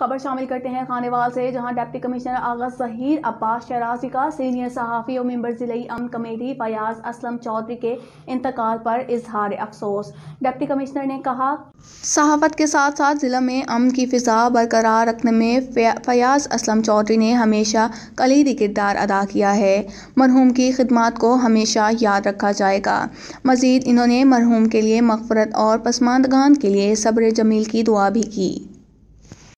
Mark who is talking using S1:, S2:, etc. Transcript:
S1: खबर शामिल करते हैं खानेवाल से जहां डिप्टी कमिश्नर आगा जहीर अब्बास शराजी का सीनियर सहाफ़ी और मेम्बर ज़िली अमन कमेटी फयाज असलम चौधरी के इंतकाल पर इजहार अफसोस डिप्टी कमिश्नर ने कहा सहाफ़त के साथ साथ ज़िला में अम की फ़िज़ा बरकरार रखने में फयाज असलम चौधरी ने हमेशा कलीदी किरदार अदा किया है मरहूम की खदमात को हमेशा याद रखा जाएगा मज़ीद इन्होंने मरहूम के लिए मकफरत और पसमानदगान के लिए सब्र जमील की दुआ भी की